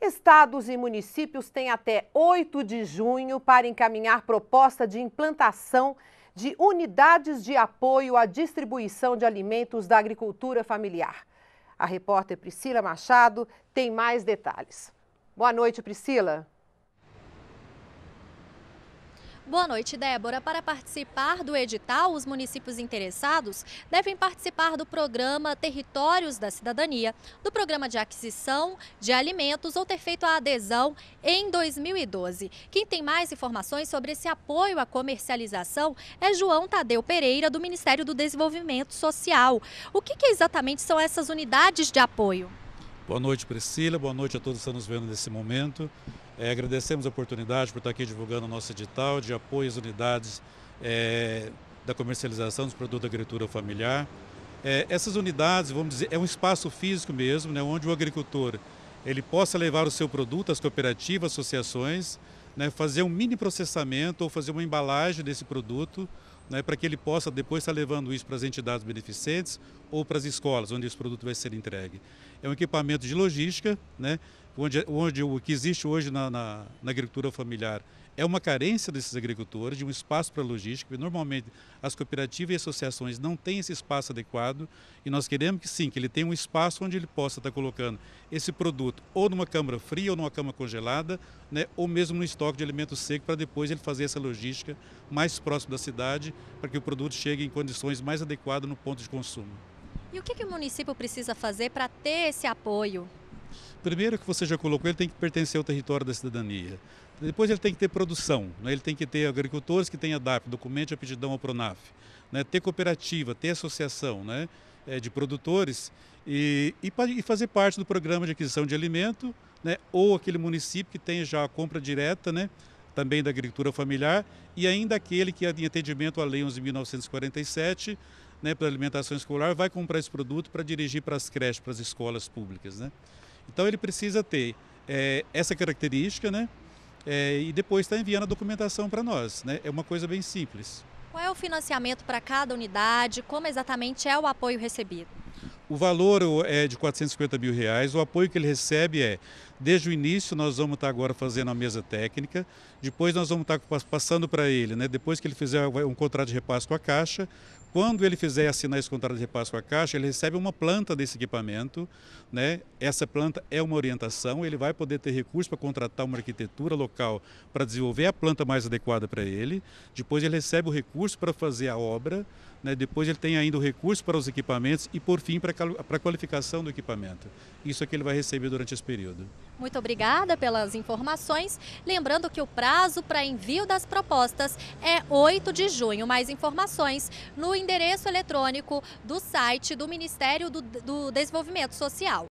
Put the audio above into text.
Estados e municípios têm até 8 de junho para encaminhar proposta de implantação de unidades de apoio à distribuição de alimentos da agricultura familiar. A repórter Priscila Machado tem mais detalhes. Boa noite, Priscila. Boa noite, Débora. Para participar do edital, os municípios interessados devem participar do programa Territórios da Cidadania, do programa de aquisição de alimentos ou ter feito a adesão em 2012. Quem tem mais informações sobre esse apoio à comercialização é João Tadeu Pereira, do Ministério do Desenvolvimento Social. O que, que exatamente são essas unidades de apoio? Boa noite, Priscila. Boa noite a todos que estão nos vendo nesse momento. É, agradecemos a oportunidade por estar aqui divulgando o nosso edital de apoio às unidades é, da comercialização dos produtos da agricultura familiar. É, essas unidades, vamos dizer, é um espaço físico mesmo, né, onde o agricultor ele possa levar o seu produto às cooperativas, associações, né, fazer um mini processamento ou fazer uma embalagem desse produto, né, para que ele possa depois estar levando isso para as entidades beneficentes ou para as escolas, onde esse produto vai ser entregue é um equipamento de logística, né? onde, onde o que existe hoje na, na, na agricultura familiar é uma carência desses agricultores, de um espaço para logística, e normalmente as cooperativas e associações não têm esse espaço adequado, e nós queremos que sim, que ele tenha um espaço onde ele possa estar colocando esse produto ou numa câmara fria ou numa câmara congelada, né, ou mesmo no estoque de alimentos seco para depois ele fazer essa logística mais próximo da cidade, para que o produto chegue em condições mais adequadas no ponto de consumo. E o que, que o município precisa fazer para ter esse apoio? Primeiro que você já colocou, ele tem que pertencer ao território da cidadania. Depois ele tem que ter produção, né? ele tem que ter agricultores que tenham DAP, documento de aptidão ao PRONAF, né? ter cooperativa, ter associação né? É, de produtores e, e, e, fazer parte do programa de aquisição de alimento, né? ou aquele município que tenha já a compra direta, né? também da agricultura familiar, e ainda aquele que, é em atendimento à Lei 11.947, né, para alimentação escolar, vai comprar esse produto para dirigir para as creches, para as escolas públicas. Né? Então ele precisa ter é, essa característica né, é, e depois está enviando a documentação para nós. Né? É uma coisa bem simples. Qual é o financiamento para cada unidade? Como exatamente é o apoio recebido? O valor é de 450 mil reais, o apoio que ele recebe é, desde o início nós vamos estar agora fazendo a mesa técnica, depois nós vamos estar passando para ele, né, depois que ele fizer um contrato de repasse com a Caixa, quando ele fizer assinar esse contrato de repasse com a Caixa, ele recebe uma planta desse equipamento, né, essa planta é uma orientação, ele vai poder ter recurso para contratar uma arquitetura local para desenvolver a planta mais adequada para ele, depois ele recebe o recurso para fazer a obra, né, depois ele tem ainda o recurso para os equipamentos e por fim para para a qualificação do equipamento. Isso é que ele vai receber durante esse período. Muito obrigada pelas informações. Lembrando que o prazo para envio das propostas é 8 de junho. Mais informações no endereço eletrônico do site do Ministério do, do Desenvolvimento Social.